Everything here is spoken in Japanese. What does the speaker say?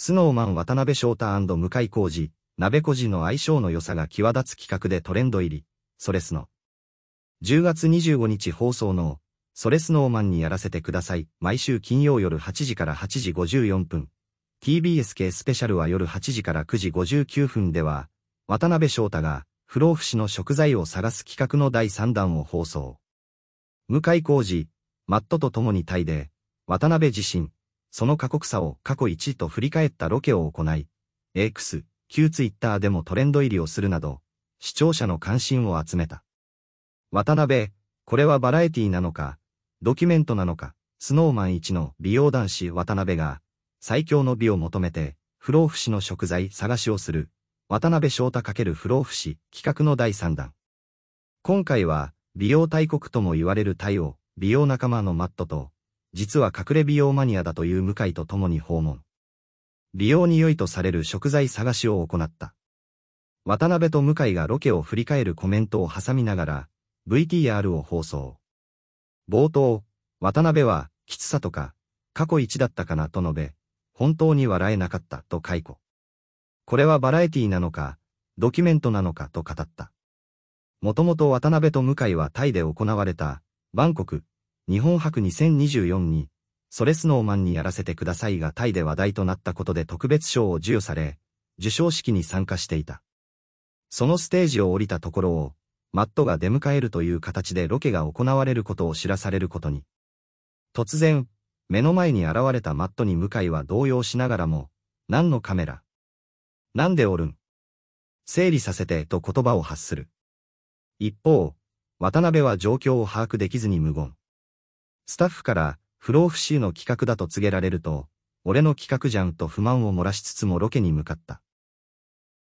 スノーマン渡辺翔太向井浩二、鍋小路の相性の良さが際立つ企画でトレンド入り、ソレスノ。10月25日放送の、ソレスノーマンにやらせてください。毎週金曜夜8時から8時54分。TBS 系スペシャルは夜8時から9時59分では、渡辺翔太が、不老不死の食材を探す企画の第3弾を放送。向井浩二、マットと共にタイで、渡辺自身、その過酷さを過去一と振り返ったロケを行い、X、クス旧ツイッターでもトレンド入りをするなど、視聴者の関心を集めた。渡辺、これはバラエティなのか、ドキュメントなのか、スノーマン一の美容男子渡辺が、最強の美を求めて、不老不死の食材探しをする、渡辺翔太×不老不死企画の第3弾。今回は、美容大国とも言われるタイを、美容仲間のマットと、実は隠れ美容マニアだという向井と共に訪問。美容に良いとされる食材探しを行った。渡辺と向井がロケを振り返るコメントを挟みながら、VTR を放送。冒頭、渡辺は、きつさとか、過去一だったかなと述べ、本当に笑えなかったと解雇。これはバラエティなのか、ドキュメントなのかと語った。もともと渡辺と向井はタイで行われた、バンコク日本博2024に、それスノーマンにやらせてくださいがタイで話題となったことで特別賞を授与され、授賞式に参加していた。そのステージを降りたところを、マットが出迎えるという形でロケが行われることを知らされることに。突然、目の前に現れたマットに向井は動揺しながらも、何のカメラなんでおるん整理させてと言葉を発する。一方、渡辺は状況を把握できずに無言。スタッフから、不老不死の企画だと告げられると、俺の企画じゃんと不満を漏らしつつもロケに向かった。